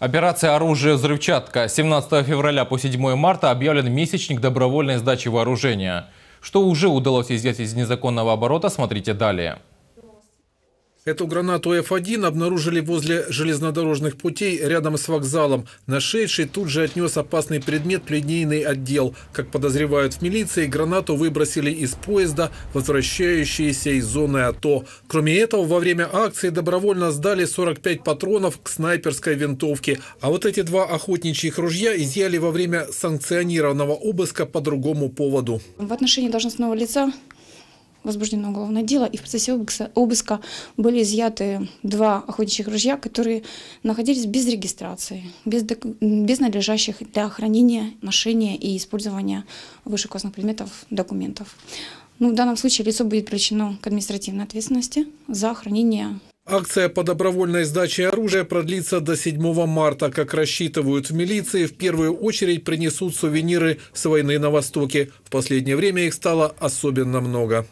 Операция «Оружие взрывчатка» 17 февраля по 7 марта объявлен месячник добровольной сдачи вооружения. Что уже удалось изъять из незаконного оборота, смотрите далее. Эту гранату F1 обнаружили возле железнодорожных путей рядом с вокзалом. Нашедший тут же отнес опасный предмет в линейный отдел. Как подозревают в милиции, гранату выбросили из поезда, возвращающиеся из зоны АТО. Кроме этого, во время акции добровольно сдали 45 патронов к снайперской винтовке. А вот эти два охотничьих ружья изъяли во время санкционированного обыска по другому поводу. В отношении должностного лица возбуждено уголовное дело, и в процессе обыска, обыска были изъяты два охотничьих ружья, которые находились без регистрации, без, без надлежащих для хранения, ношения и использования вышеуказанных предметов документов. Ну, в данном случае лицо будет привлечено к административной ответственности за хранение Акция по добровольной сдаче оружия продлится до 7 марта. Как рассчитывают в милиции, в первую очередь принесут сувениры с войны на Востоке. В последнее время их стало особенно много.